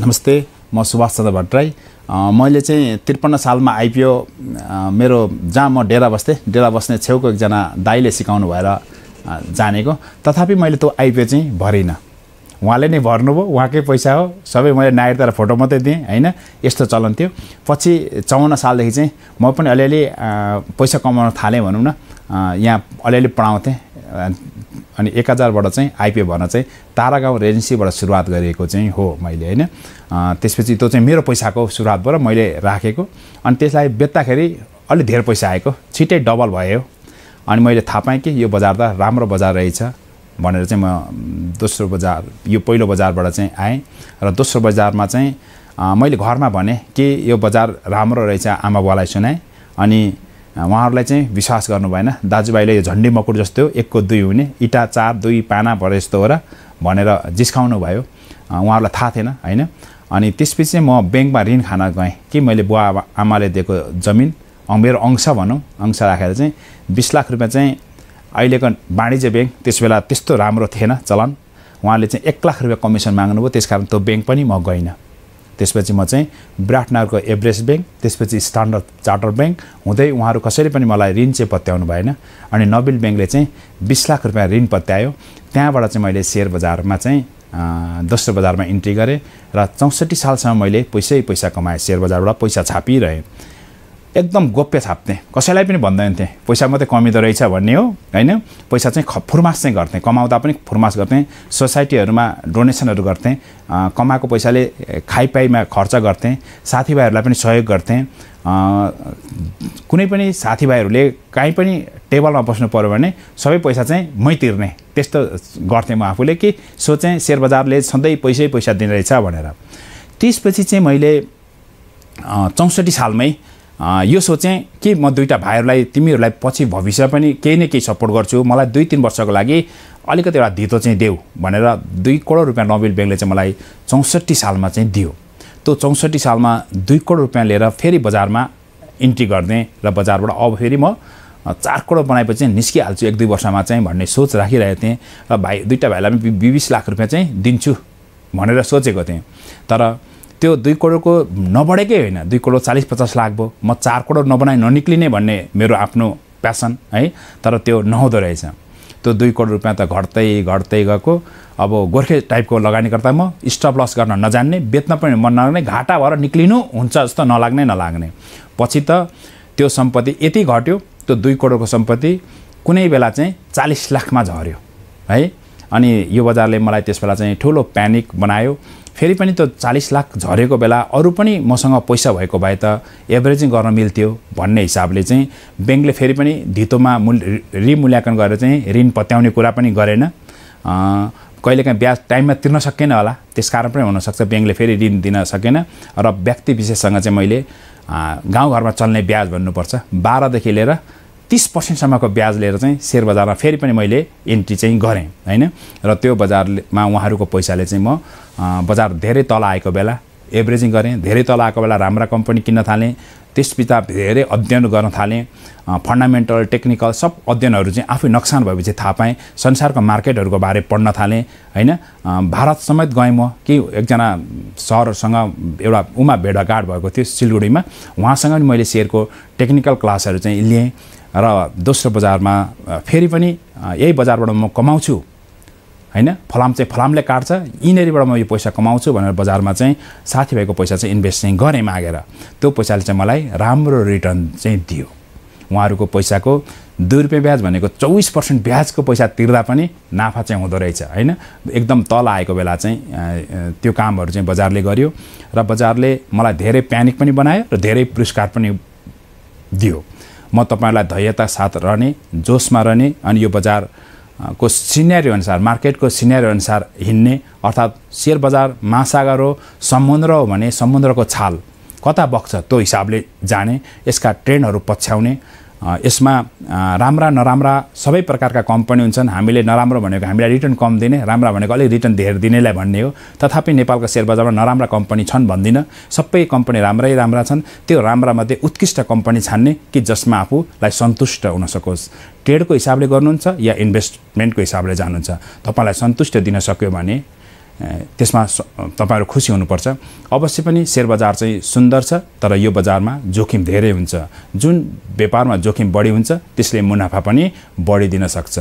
नमस्ते म सुभाष चन्द्र भट्टराई मैले चाहिँ त्रिपन्न सालमा आइपियो मेरो जहाँ म डेरा बस्थेँ डेरा बस्ने छेउको एकजना दाईले सिकाउनु भएर जानेको तथापि मैले त्यो आइपियो चाहिँ भरिनँ उहाँले नै भर्नुभयो उहाँकै पैसा हो सबै मैले नागरिकता फोटो मात्रै दिएँ होइन यस्तो चलन थियो पछि चौवन्न सालदेखि चाहिँ म पनि अलिअलि पैसा कमाउन थालेँ भनौँ न यहाँ अलिअलि पढाउँथेँ अनि एक हजारबाट चाहिँ आइपे भन चाहिँ तारागाउँ रेजेन्सीबाट सुरुवात गरेको चाहिँ हो मैले होइन त्यसपछि त्यो चाहिँ मेरो पैसाको सुरुवातबाट मैले राखेको अनि त्यसलाई बेच्दाखेरि अलिक धेरै पैसा आएको छिट्टै डबल भयो अनि मैले थाहा पाएँ कि यो बजार त राम्रो बजार रहेछ भनेर चाहिँ म दोस्रो बजार यो पहिलो बजारबाट चाहिँ आएँ र दोस्रो बजारमा चाहिँ मैले घरमा भने कि यो बजार राम्रो रहेछ आमा बाबालाई सुनाएँ अनि उहाँहरूलाई चाहिँ विश्वास गर्नु भएन दाजुभाइले यो झन्डी मकुट जस्तो एकको दुई हुने इँटा चार दुई पाना भरे जस्तो हो र भनेर जिस्काउनु भयो उहाँहरूलाई थाहा थिएन होइन अनि त्यसपछि चाहिँ म ब्याङ्कमा ऋण खान गएँ कि मैले बुवा आमाले दिएको जमिन मेरो अंश भनौँ अंश राखेर चाहिँ बिस लाख रुपियाँ चाहिँ अहिलेको वाणिज्य ब्याङ्क त्यस त्यस्तो राम्रो थिएन चलन उहाँले चाहिँ एक लाख रुपियाँ कमिसन माग्नुभयो त्यस कारण त्यो ब्याङ्क पनि म गइनँ त्यसपछि म चाहिँ विराटनगरको एभरेस्ट ब्याङ्क त्यसपछि स्ट्यान्डर्ड चार्टर ब्याङ्क हुँदै उहाँहरू कसैले पनि मलाई ऋण चाहिँ पत्याउनु भएन अनि नबिल ब्याङ्कले चाहिँ बिस लाख रुपियाँ ऋण पत्यायो त्यहाँबाट चाहिँ मैले सेयर बजारमा चाहिँ दोस्रो बजारमा इन्ट्री गरेँ र चौसठी सालसम्म मैले पैसै पैसा कमाएँ सेयर बजारबाट पैसा छापिरहेँ एकदम गोप्य छाप्थेँ कसैलाई पनि भन्दैन थिएँ पैसा मात्रै कमिँदो रहेछ भन्ने हो होइन पैसा चाहिँ ख फुर्मास चाहिँ गर्थेँ कमाउँदा पनि फुर्मास गर्थेँ सोसाइटीहरूमा डोनेसनहरू गर्थेँ कमाएको पैसाले खाइपाईमा खर्च गर्थेँ साथीभाइहरूलाई पनि सहयोग गर्थेँ कुनै पनि साथीभाइहरूले काहीँ पनि टेबलमा बस्नु पऱ्यो भने सबै पैसा चाहिँ मै तिर्ने त्यस्तो गर्थेँ म आफूले कि सोचेँ सेयर बजारले सधैँ पैसै पैसा दिने रहेछ भनेर त्यसपछि चाहिँ मैले चौसठी सालमै यो सोचेँ कि म दुईवटा भाइहरूलाई तिमीहरूलाई पछि भविष्य पनि केही न केही सपोर्ट गर्छु मलाई दुई तिन वर्षको लागि अलिकति एउटा धितो चाहिँ देऊ भनेर दुई करोड रुपियाँ नोबेल ब्याङ्कले चाहिँ मलाई चौसठी सालमा चाहिँ दियो त्यो चौसठी सालमा दुई करोड रुपियाँ लिएर फेरि बजारमा इन्ट्री गरिदिएँ र बजारबाट अब फेरि म चार करोड बनाएपछि निस्किहाल्छु एक दुई वर्षमा चाहिँ भन्ने सोच राखिरहेको थिएँ र भाइ दुईवटा भाइलाई पनि बिस लाख रुपियाँ चाहिँ दिन्छु भनेर सोचेको थिएँ तर त्यो दुई करोडको नबढेकै होइन दुई करोड चालिस पचास लाख भयो म चार करोड नबनाइ ननिक्लिने भन्ने मेरो आफ्नो प्यासन है तर त्यो नहुँदो रहेछ त्यो दुई करोड रुपियाँ त घट्दै घट्दै गएको अब गोर्खे टाइपको लगानीकर्ता म स्टप लस गर्न नजान्ने बेच्न पनि मन नलाग्ने घाटा भएर निक्लिनु हुन्छ जस्तो नलाग्ने नलाग्ने पछि त त्यो सम्पत्ति यति घट्यो त्यो दुई करोडको सम्पत्ति कुनै बेला चाहिँ चालिस लाखमा झऱ्यो है अनि यो बजारले मलाई त्यसबेला चाहिँ ठुलो प्यानिक बनायो फेरि पनि त्यो चालिस लाख झरेको बेला अरू पनि मसँग पैसा भएको भए त एभरेजिङ गर्न मिल्थ्यो भन्ने हिसाबले चाहिँ ब्याङ्कले फेरि पनि धितोमा मूल रिमूल्याङ्कन गरेर चाहिँ ऋण पत्याउने कुरा पनि गरेन कहिलेकाहीँ ब्याज टाइममा तिर्न सकेन होला त्यस कारण पनि हुनसक्छ ब्याङ्कले फेरि ऋण दिन सकेन र व्यक्ति विशेषसँग चाहिँ मैले गाउँघरमा चल्ने ब्याज भन्नुपर्छ बाह्रदेखि लिएर तिस पर्सेन्टसम्मको ब्याज लिएर चाहिँ सेयर बजारमा फेरि पनि मैले एन्ट्री चाहिँ गरेँ होइन र त्यो बजारमा उहाँहरूको पैसाले चाहिँ म बजार धेरै तल आएको बेला एभरेजिङ गरेँ धेरै तल आएको बेला राम्रा कम्पनी किन्न थालेँ त्यस पिता धेरै अध्ययन गर्न थालेँ फन्डामेन्टल टेक्निकल सब अध्ययनहरू चाहिँ आफै नोक्सान भएपछि थाहा पाएँ संसारको मार्केटहरूको बारे पढ्न थालेँ होइन भारत समेत गएँ म केही एकजना सरहरूसँग एउटा उमा भेडाघाट भएको थियो सिलगढीमा उहाँसँग पनि मैले सेयरको टेक्निकल क्लासहरू चाहिँ लिएँ र दोस्रो बजारमा फेरि पनि यही बजारबाट म कमाउँछु होइन फलाम चाहिँ फलामले काट्छ यिनीहरूबाट म यो पैसा कमाउँछु भनेर बजारमा चाहिँ साथीभाइको पैसा चाहिँ इन्भेस्ट चाहिँ गरेँ मागेर त्यो पैसाले चाहिँ मलाई राम्रो रिटर्न चाहिँ दियो उहाँहरूको पैसाको दुई रुपियाँ ब्याज भनेको चौबिस पर्सेन्ट ब्याजको पैसा तिर्दा पनि नाफा चाहिँ हुँदो रहेछ होइन एकदम तल आएको बेला चाहिँ त्यो कामहरू चाहिँ बजारले गर्यो र बजारले मलाई धेरै प्यानिक पनि बनायो र धेरै पुरस्कार पनि दियो म तपाईँलाई धैर्यता साथ रहने जोसमा रहने अनि यो बजार को सिनेरी अनुसार मार्केटको सिनेरी अनुसार हिँड्ने अर्थात् सेयर बजार महासागर हो समुद्र हो भने समुद्रको छाल कता बग्छ त्यो हिसाबले जाने यसका ट्रेन्डहरू पछ्याउने यसमा राम्रा नराम्रा सबै प्रकारका कम्पनी हुन्छन् हामीले नराम्रो भनेको हामीलाई रिटर्न कम दिने राम्रा भनेको अलिक रिटर्न धेर दिनेलाई भन्ने हो तथापि नेपालको सेयर बजारमा नराम्रा कम्पनी छन् भन्दिनँ सबै कम्पनी राम्रै राम्रा छन् त्यो राम्रामध्ये उत्कृष्ट कम्पनी छान्ने कि जसमा आफूलाई सन्तुष्ट हुन सकोस् ट्रेडको हिसाबले गर्नुहुन्छ या इन्भेस्टमेन्टको हिसाबले जानुहुन्छ तपाईँलाई सन्तुष्ट दिन सक्यो भने त्यसमा तपाईँहरू खुसी हुनुपर्छ अवश्य पनि सेयर बजार चाहिँ सुन्दर छ तर यो बजारमा जोखिम धेरै हुन्छ जुन व्यापारमा जोखिम बढी हुन्छ त्यसले मुनाफा पनि बढी दिन सक्छ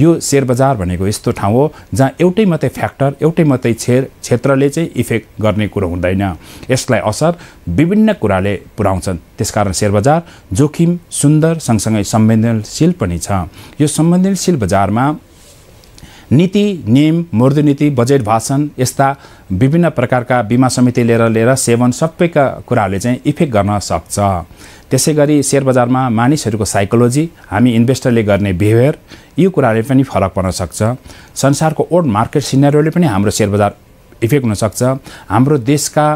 यो सेयर बजार भनेको यस्तो ठाउँ हो जहाँ एउटै मात्रै फ्याक्टर एउटै मात्रै क्षेत्र क्षेत्रले चाहिँ इफेक्ट गर्ने कुरो हुँदैन यसलाई असर विभिन्न कुराले पुर्याउँछन् त्यसकारण सेयर बजार जोखिम सुन्दर सँगसँगै संवेदनशील पनि छ यो संवेदनशील बजारमा नीति नियम नीति बजेट भाषण यस्ता विभिन्न प्रकारका बिमा समिति लिएर लिएर सेवन सबैका कुराहरूले चाहिँ इफेक्ट गर्न सक्छ त्यसै गरी सेयर बजारमा मानिसहरूको साइकोलोजी हामी इन्भेस्टरले गर्ने बिहेभियर यो कुराले पनि फरक पर्न सक्छ संसारको ओल्ड मार्केट सिनेरियोले पनि हाम्रो सेयर बजार इफेक्ट हुनसक्छ हाम्रो देशका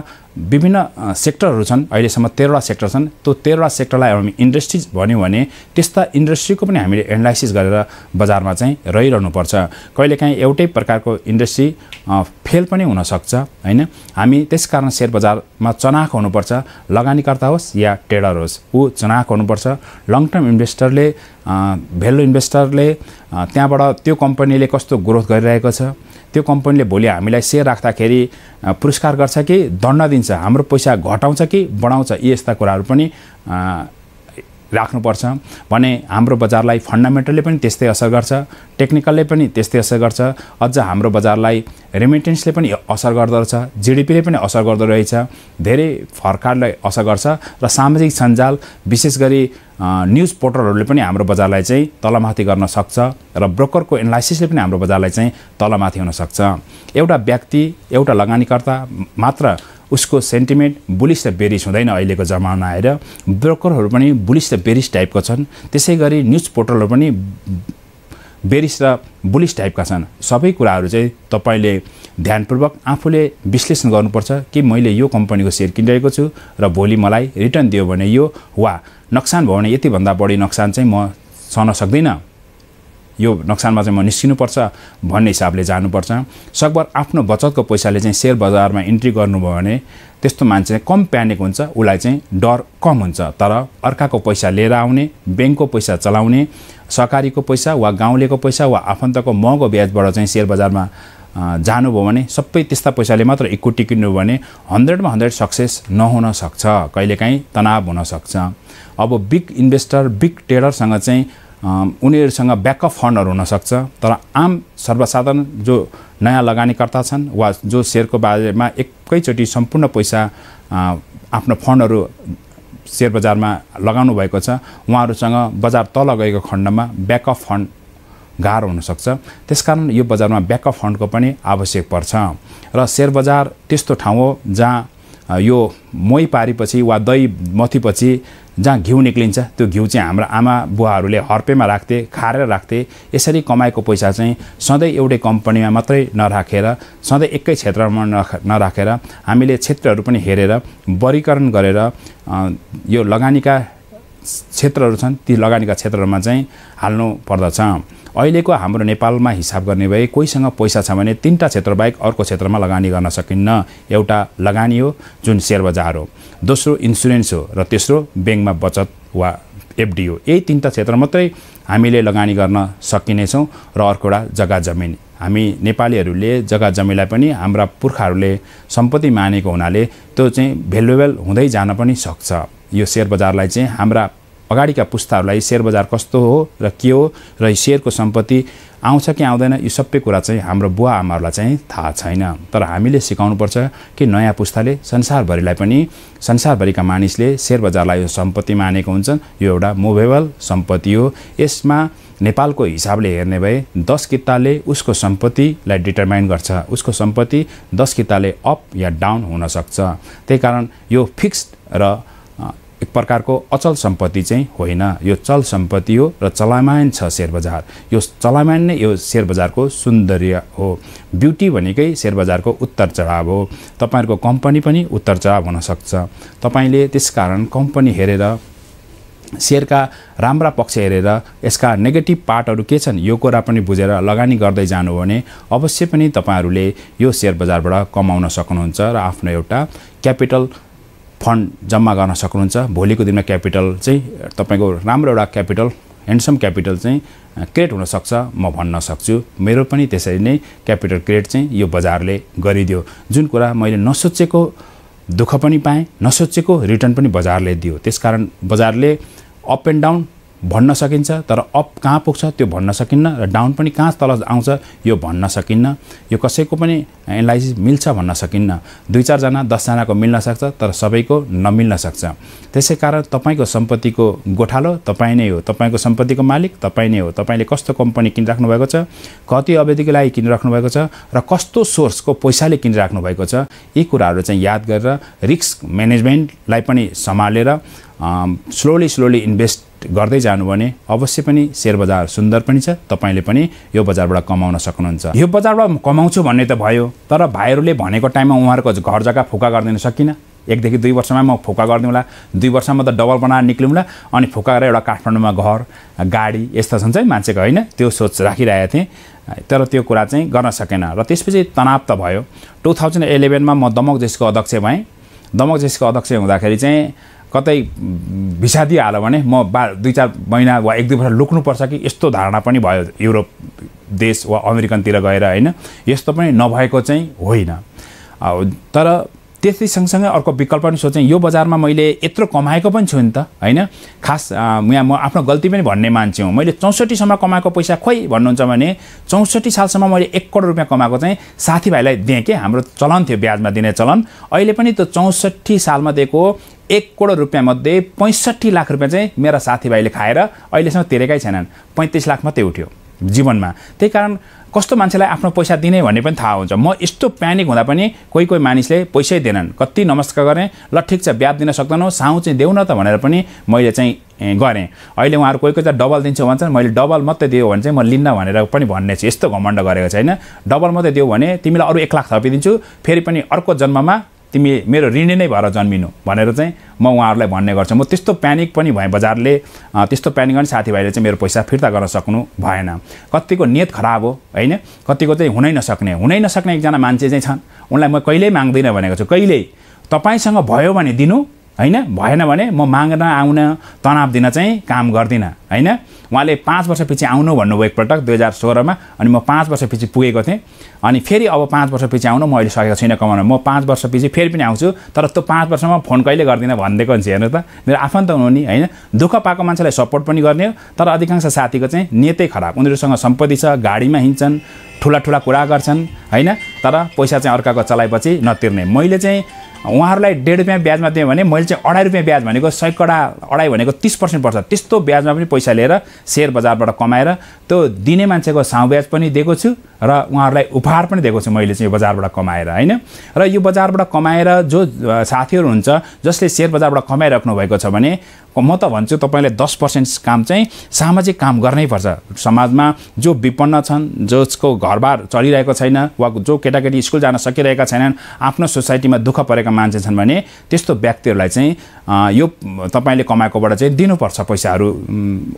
विभिन्न सेक्टरहरू छन् अहिलेसम्म तेह्रवटा सेक्टर छन् त्यो तेह्रवटा सेक्टरलाई हामी इन्डस्ट्रिज भन्यौँ भने त्यस्ता इन्डस्ट्रीको पनि हामीले एनालाइसिस गरेर बजारमा चाहिँ रहिरहनुपर्छ कहिलेकाहीँ एउटै प्रकारको इन्डस्ट्री फेल पनि हुनसक्छ होइन हामी त्यस कारण सेयर बजारमा चनाख हुनुपर्छ लगानीकर्ता होस् या ट्रेडर होस् ऊ चनाख हुनुपर्छ लङ टर्म इन्भेस्टरले भेल्यु इन्भेस्टरले त्यहाँबाट त्यो कम्पनीले कस्तो ग्रोथ गरिरहेको छ त्यो कम्पनीले भोलि हामीलाई सेयर राख्दाखेरि पुरस्कार गर्छ कि दण्ड दिन्छ हाम्रो पैसा घटाउँछ कि बढाउँछ यी यस्ता कुराहरू पनि राख्नुपर्छ भने हाम्रो बजारलाई फन्डामेन्टलले पनि त्यस्तै असर गर्छ टेक्निकलले पनि त्यस्तै असर गर्छ अझ हाम्रो बजारलाई रेमिटेन्सले पनि असर गर्दोरहेछ जिडिपीले पनि असर गर्दो रहेछ धेरै फर्कारलाई असर गर्छ र सामाजिक सञ्जाल विशेष गरी न्युज पोर्टलहरूले पनि हाम्रो बजारलाई चाहिँ तलमाथि गर्न सक्छ र ब्रोकरको एनालाइसिसले पनि हाम्रो बजारलाई चाहिँ तलमाथि हुनसक्छ एउटा व्यक्ति एउटा लगानीकर्ता मात्र उसको सेन्टिमेन्ट बुलिस र बेरिस हुँदैन अहिलेको जमाना आएर ब्रोकरहरू पनि बुलिस र बेरिस टाइपको छन् त्यसै गरी न्युज पोर्टलहरू पनि बेरिस र बुलिस टाइपका छन् सबै कुराहरू चाहिँ तपाईँले ध्यानपूर्वक आफूले विश्लेषण गर्नुपर्छ कि मैले यो कम्पनीको सेयर किनिरहेको छु र भोलि मलाई रिटर्न दियो भने यो वा नोक्सान भयो भने यतिभन्दा बढी नोक्सान चाहिँ म सहन सक्दिनँ यो नोक्सानमा चाहिँ म निस्किनुपर्छ भन्ने हिसाबले जानुपर्छ सकभर आफ्नो बचतको पैसाले चाहिँ सेयर बजारमा इन्ट्री गर्नुभयो भने त्यस्तो मान्छे कम प्यानिक हुन्छ उसलाई चाहिँ डर कम हुन्छ तर अर्काको पैसा लिएर आउने ब्याङ्कको पैसा चलाउने सहकारीको पैसा वा गाउँलेको पैसा वा आफन्तको महँगो ब्याजबाट चाहिँ सेयर बजारमा जानुभयो भने सबै त्यस्ता पैसाले मात्र इक्विटी किन्नुभयो भने हन्ड्रेडमा हन्ड्रेड सक्सेस नहुन सक्छ कहिलेकाहीँ तनाव हुनसक्छ अब बिग इन्भेस्टर बिग ट्रेडरसँग चाहिँ उनीहरूसँग ब्याकअप फन्डहरू हुनसक्छ तर आम सर्वसाधारण जो नयाँ लगानीकर्ता छन् वा जो सेयरको बारेमा एकैचोटि सम्पूर्ण पैसा आफ्नो फन्डहरू सेयर बजारमा लगाउनु भएको छ उहाँहरूसँग बजार तल गएको खण्डमा ब्याकअप फन्ड गाह्रो हुनसक्छ त्यसकारण यो बजारमा ब्याकअप फन्डको पनि आवश्यक पर्छ र सेयर बजार त्यस्तो ठाउँ हो जहाँ यो मही पारेपछि वा दही मथेपछि जहाँ घिउ निक्लिन्छ त्यो घिउ चाहिँ हाम्रो आमा बुवाहरूले हर्पेमा राख्थे खारेर राख्थे यसरी कमाएको पैसा चाहिँ सधैँ एउटै कम्पनीमा मात्रै नराखेर सधैँ एकै क्षेत्रमा नराखेर हामीले क्षेत्रहरू पनि हेरेर वर्गीकरण गरेर यो लगानीका क्षेत्रहरू छन् ती लगानीका क्षेत्रहरूमा चाहिँ हाल्नु पर्दछ अहिलेको हाम्रो नेपालमा हिसाब गर्ने भए कोहीसँग पैसा छ भने तिनवटा क्षेत्रबाहेक अर्को क्षेत्रमा लगानी गर्न सकिन्न एउटा लगानी हो जुन सेयर बजार हो दोस्रो इन्सुरेन्स हो र तेस्रो ब्याङ्कमा बचत वा एफडी हो यही तिनवटा क्षेत्र मात्रै हामीले लगानी गर्न सकिनेछौँ र अर्को एउटा जग्गा जमिन हामी नेपालीहरूले जग्गा जमिनलाई पनि हाम्रा पुर्खाहरूले सम्पत्ति मानेको हुनाले त्यो चाहिँ भेल्युएबल हुँदै जान पनि सक्छ यो सेयर बजारलाई चाहिँ हाम्रा अगाडिका पुस्ताहरूलाई सेयर बजार कस्तो हो र के हो र सेयरको सम्पत्ति आउँछ कि आउँदैन यो सबै कुरा चाहिँ हाम्रो बुवा आमाहरूलाई चाहिँ थाहा छैन तर हामीले सिकाउनुपर्छ कि नयाँ पुस्ताले संसारभरिलाई पनि संसारभरिका मानिसले सेयर बजारलाई यो सम्पत्ति मानेको हुन्छन् यो एउटा मुभेबल सम्पत्ति हो यसमा नेपालको हिसाबले हेर्ने भए दस किताले उसको सम्पत्तिलाई डिटर्माइन गर्छ उसको सम्पत्ति दस किताले अप या डाउन हुनसक्छ त्यही कारण यो फिक्स्ड र एक प्रकारको अचल सम्पत्ति चाहिँ होइन यो चल सम्पत्ति हो र चलामायन छ सेयर बजार यो चलामायन नै यो सेयर बजारको सुन्दर्य हो ब्युटी भनेकै सेयर बजारको उत्तर चढाव हो तपाईँहरूको कम्पनी पनि उत्तर चढाव हुनसक्छ तपाईँले कारण कम्पनी हेरेर सेयरका राम्रा पक्ष हेरेर यसका नेगेटिभ पार्टहरू के छन् यो कुरा पनि बुझेर लगानी गर्दै जानु भने अवश्य पनि तपाईँहरूले यो सेयर बजारबाट कमाउन सक्नुहुन्छ र आफ्नो एउटा क्यापिटल फन्ड जम्मा गर्न सक्नुहुन्छ भोलिको दिनमा क्यापिटल चाहिँ तपाईँको राम्रो एउटा क्यापिटल ह्यान्डसम क्यापिटल चाहिँ क्रिएट हुनसक्छ म भन्न सक्छु मेरो पनि त्यसरी नै क्यापिटल क्रिएट चाहिँ यो बजारले गरिदियो जुन कुरा मैले नसोचेको दुःख पनि पाएँ नसोचेको रिटर्न पनि बजारले दियो त्यसकारण बजारले अप एन्ड डाउन भन्न सकिन्छ तर अप कहाँ पुग्छ त्यो भन्न सकिन्न र डाउन पनि कहाँ तल आउँछ यो भन्न सकिन्न यो कसैको पनि एनालाइसिस मिल्छ भन्न सकिन्न दुई चारजना दसजनाको मिल्न सक्छ तर सबैको नमिल्न सक्छ त्यसै कारण तपाईँको सम्पत्तिको गोठालो तपाईँ नै हो तपाईँको सम्पत्तिको मालिक तपाईँ नै हो तपाईँले कस्तो कम्पनी किनिराख्नु भएको छ कति अवधिको लागि किनिराख्नु भएको छ र कस्तो सोर्सको पैसाले किनिराख्नु भएको छ यी कुराहरू चाहिँ याद गरेर रिस्क म्यानेजमेन्टलाई पनि सम्हालेर स्लोली स्लोली इन्भेस्ट गर्दै जानु भने अवश्य पनि सेयर बजार सुन्दर पनि छ तपाईँले पनि यो बजारबाट कमाउन सक्नुहुन्छ यो बजारबाट कमाउँछु भन्ने त भयो तर भाइहरूले भनेको टाइममा उहाँहरूको घर जग्गा फुका गरिदिन सकिनँ एकदेखि दुई वर्षमा म फुका गरिदिउँला दुई वर्षमा त डबल बनाएर निक्लिउँला अनि फुका गरेर एउटा काठमाडौँमा घर गाडी यस्ता छन् चाहिँ मान्छेको होइन त्यो सोच राखिरहेको थिएँ तर त्यो कुरा चाहिँ गर्न सकेन र त्यसपछि तनाव त भयो टु थाउजन्ड इलेभेनमा म दमक देशको अध्यक्ष भएँ दमक देशको अध्यक्ष हुँदाखेरि चाहिँ कतै भिसा दिइहाल्यो भने म बा दुई चार महिना वा एक दुई वर्ष लुक्नुपर्छ कि यस्तो धारणा पनि भयो युरोप देश वा अमेरिकनतिर गएर होइन यस्तो पनि नभएको चाहिँ होइन तर त्यस्तै सँगसँगै अर्को विकल्प पनि सोचेँ यो बजारमा मैले यत्रो कमाएको पनि छु नि त होइन खास यहाँ म आफ्नो गल्ती पनि भन्ने मान्छे हो मैले चौसठीसम्म कमाएको पैसा खोइ भन्नुहुन्छ भने चौसठी सालसम्म मैले एक करोड रुपियाँ कमाएको चाहिँ साथीभाइलाई दिएँ कि हाम्रो चलन थियो ब्याजमा दिने चलन अहिले पनि त्यो चौसठी सालमा दिएको एक करोड रुपियाँमध्ये पैँसठी लाख रुपियाँ चाहिँ मेरा साथीभाइले खाएर अहिलेसम्म तिरेकै छैनन् पैँतिस लाख मात्रै उठ्यो जीवनमा त्यही कारण कस्तो मान्छेलाई आफ्नो पैसा दिने भन्ने पनि थाहा हुन्छ म यस्तो प्यानिक हुँदा पनि कोही कोही मानिसले पैसै दिएनन् कति नमस्कार गरेँ ल ठिक छ ब्याज दिन सक्दैनौँ साउ चाहिँ देऊ न त भनेर पनि मैले चाहिँ गरेँ अहिले उहाँहरू कोही कोही त डबल दिन्छु भन्छन् मैले डबल मात्रै दियो भने चाहिँ म लिन्न भनेर पनि भन्ने छु यस्तो घमण्ड गरेको छैन डबल मात्रै दियो भने तिमीलाई अरू एक लाख थपिदिन्छु फेरि पनि अर्को जन्ममा तिमी मेरो ऋणी नै भएर जन्मिनु भनेर चाहिँ म उहाँहरूलाई भन्ने गर्छु म त्यस्तो प्यानिक पनि भएँ बजारले त्यस्तो प्यानिक गर्ने साथीभाइले चाहिँ मेरो पैसा फिर्ता गर्न सक्नु भएन कतिको नेत खराब हो होइन कतिको चाहिँ हुनै नसक्ने हुनै नसक्ने एकजना मान्छे चाहिँ छन् उनलाई म कहिल्यै माग्दिनँ भनेको छु कहिल्यै तपाईँसँग भयो भने दिनु होइन भएन भने म माग्न आउन तनाव दिन चाहिँ काम गर्दिनँ होइन उहाँले पाँच वर्षपछि आउनु भन्नुभयो एकपटक दुई हजार सोह्रमा अनि म पाँच वर्षपछि पुगेको थिएँ अनि फेरि अब पाँच वर्षपछि आउनु म अहिले सकेको छुइनँ कमाउन म पाँच वर्षपछि फेरि पनि आउँछु तर त्यो पाँच वर्षमा फोन कहिले गर्दिनँ भनिदिएको हुन्छ हेर्नु त मेरो आफन्त हुनुहुने होइन दुःख पाएको मान्छेलाई सपोर्ट पनि गर्ने हो तर अधिकांश साथीको चाहिँ नेतै खराब उनीहरूसँग सम्पत्ति छ गाडीमा हिँड्छन् ठुला ठुला कुरा गर्छन् होइन तर पैसा चाहिँ अर्काको चलाएपछि नतिर्ने मैले चाहिँ उहाँहरूलाई डेढ रुपियाँ ब्याजमा दिएँ भने मैले चाहिँ अढाई रुपियाँ ब्याज भनेको सयकडा अढाई भनेको तिस पर्सेन्ट पर्छ त्यस्तो ब्याजमा पनि पैसा लिएर सेयर बजारबाट कमाएर त्यो दिने मान्छेको ब्याज पनि दिएको छु र उहाँहरूलाई उपहार पनि दिएको छु मैले चाहिँ यो बजारबाट कमाएर होइन र यो बजारबाट कमाएर जो साथीहरू हुन्छ जसले सेयर बजारबाट कमाइराख्नु भएको छ भने म त भन्छु तपाईँले दस पर्सेन्ट काम चाहिँ सामाजिक काम गर्नै पर्छ समाजमा जो विपन्न छन् जसको घरबार चलिरहेको छैन वा जो केटाकेटी स्कुल जान सकिरहेका छैनन् आफ्नो सोसाइटीमा दुःख परेका मान्छे छन् भने त्यस्तो व्यक्तिहरूलाई चाहिँ यो तपाईँले कमाएकोबाट चाहिँ दिनुपर्छ पैसाहरू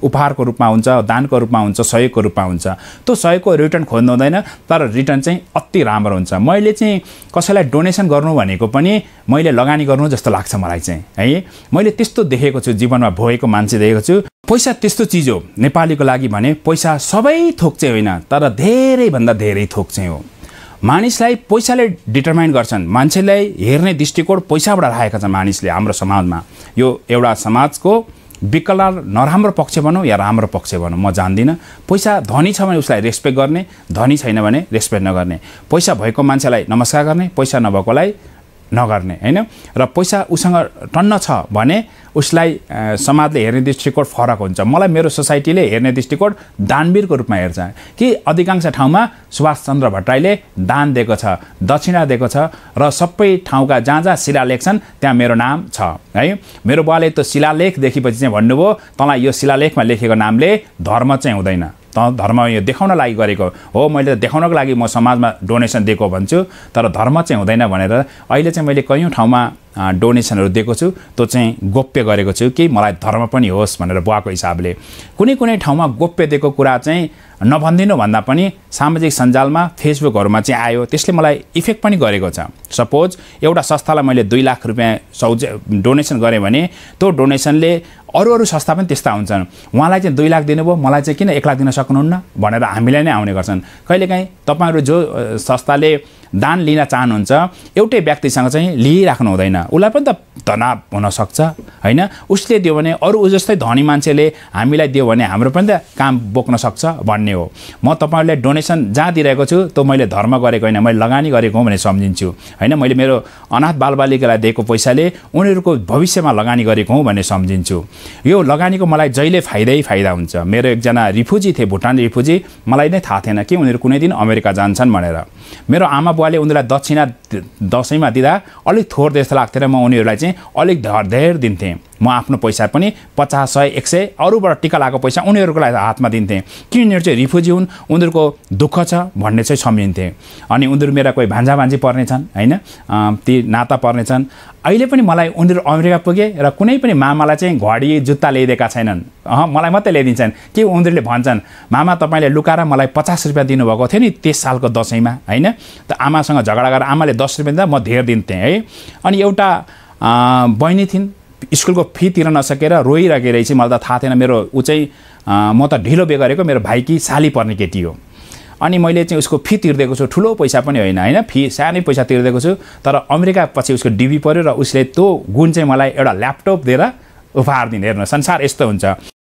उपहारको रूपमा हुन्छ दानको रूपमा हुन्छ सहयोगको रूपमा हुन्छ त्यो सहयोगको रिटर्न खोज्नु हुँदैन तर रिटर्न चाहिँ अति राम्रो हुन्छ मैले चाहिँ कसैलाई डोनेसन गर्नु भनेको पनि मैले लगानी गर्नु जस्तो लाग्छ मलाई चाहिँ है मैले त्यस्तो देखेको छु जीवनमा भएको मान्छे देखेको छु पैसा त्यस्तो चिज हो नेपालीको लागि भने पैसा सबै थोक चाहिँ होइन तर धेरैभन्दा धेरै थोक चाहिँ हो मानिसलाई पैसाले डिटर्माइन गर्छन् मान्छेलाई हेर्ने दृष्टिकोण पैसाबाट राखेका छन् मानिसले हाम्रो समाजमा यो एउटा समाजको विकला नराम्रो पक्ष भनौँ या राम्रो पक्ष भनौँ म जान्दिनँ पैसा धनी छ भने उसलाई रेस्पेक्ट गर्ने धनी छैन भने रेस्पेक्ट नगर्ने पैसा भएको मान्छेलाई नमस्कार गर्ने पैसा नभएकोलाई नगर्ने होइन र पैसा उसँग टन्न छ भने उसलाई समाजले हेर्ने दृष्टिकोण फरक हुन्छ मलाई मेरो सोसाइटीले हेर्ने दृष्टिकोण दानवीरको रूपमा हेर्छ कि अधिकांश ठाउँमा सुभाष चन्द्र भट्टराईले दान दिएको छ दक्षिणा दिएको छ र सबै ठाउँका जहाँ जहाँ शिलालेख छन् त्यहाँ मेरो नाम छ है मेरो बुवाले त्यो शिलालेख देखेपछि चाहिँ भन्नुभयो तँलाई यो शिलालेखमा लेखेको नामले धर्म चाहिँ हुँदैन त धर्म यो देखाउन लागि गरेको हो मैले त देखाउनको लागि म समाजमा डोनेसन दिएको भन्छु तर धर्म चाहिँ हुँदैन भनेर अहिले चाहिँ मैले कयौँ ठाउँमा डोनेसनहरू दिएको छु त्यो चाहिँ गोप्य गरेको छु कि मलाई धर्म पनि होस् भनेर बुवाको हिसाबले कुनै कुनै ठाउँमा गोप्य दिएको कुरा चाहिँ नभनिदिनु भन्दा पनि सामाजिक सञ्जालमा फेसबुकहरूमा चाहिँ आयो त्यसले मलाई इफेक्ट पनि गरेको छ सपोज एउटा संस्थालाई मैले दुई लाख रुपियाँ सौज डोनेसन गरेँ भने त्यो डोनेसनले अरू अरू संस्था पनि त्यस्ता हुन्छन् उहाँलाई चाहिँ दुई लाख दिनुभयो मलाई चाहिँ किन एक लाख दिन सक्नुहुन्न भनेर हामीलाई नै आउने गर्छन् कहिलेकाहीँ तपाईँहरू जो संस्थाले दान लिन चाहनुहुन्छ एउटै व्यक्तिसँग चाहिँ लिइराख्नु हुँदैन उसलाई पनि त तनाव हुनसक्छ होइन उसले दियो भने अरू जस्तै धनी मान्छेले हामीलाई दियो भने हाम्रो पनि त काम बोक्न सक्छ भन्ने हो म तपाईँहरूलाई डोनेसन जहाँ दिइरहेको छु त्यो मैले धर्म गरेको होइन मैले लगानी गरेको हो भने सम्झिन्छु होइन मैले मेरो अनाथ बालबालिकालाई दिएको पैसाले उनीहरूको भविष्यमा लगानी गरेको हुँ भन्ने सम्झिन्छु यो लगानीको मलाई जहिले फाइदै फाइदा हुन्छ मेरो एकजना रिफ्युजी थिए भुटान रिफ्युजी मलाई नै थाहा थिएन कि उनीहरू कुनै दिन अमेरिका जान्छन् भनेर मेरो आमा बुवाले उनीहरूलाई दक्षिणा दसैँमा दिँदा अलिक थोर जस्तो लाग्थ्यो र म उनीहरूलाई चाहिँ अलिक धेर दिन्थेँ म आफ्नो पैसा पनि पचास सय एक सय अरूबाट टिका लगाएको पैसा उनीहरूको लागि हातमा दिन्थेँ किन उनीहरू चाहिँ रिफ्युजी हुन् उनीहरूको दुःख छ भन्ने चाहिँ सम्झिन्थेँ अनि उनीहरू मेरा कोही भान्जा भान्जी पर्नेछन् होइन ती नाता पर्ने छन् अहिले पनि मलाई उनीहरू अमेरिका पुगे र कुनै पनि मामालाई चाहिँ घडी जुत्ता ल्याइदिएका छैनन् अह मलाई मात्रै ल्याइदिन्छन् के उनीहरूले भन्छन् मामा तपाईँले लुकाएर मलाई पचास रुपियाँ दिनुभएको थियो नि त्यस सालको दसैँमा होइन त आमासँग झगडा गरेर आमाले दस रुपियाँ दिँदा म धेर दिन्थेँ है अनि एउटा बहिनी थिइन् स्कुलको फी तिर्न नसकेर रोइरहेको चाहिँ मलाई त थाहा थिएन मेरो ऊ चाहिँ म त ढिलो बे गरेको मेरो भाइकी साली पर्ने केटी हो अनि मैले चाहिँ उसको फी तिर्दिएको छु ठुलो पैसा पनि होइन होइन फी सानै पैसा तिर्दिएको छु तर अमेरिका पछि उसको डिबी पऱ्यो र उसले त्यो गुण चाहिँ मलाई एउटा ल्यापटप दिएर उपहार दिने हेर्नु संसार यस्तो हुन्छ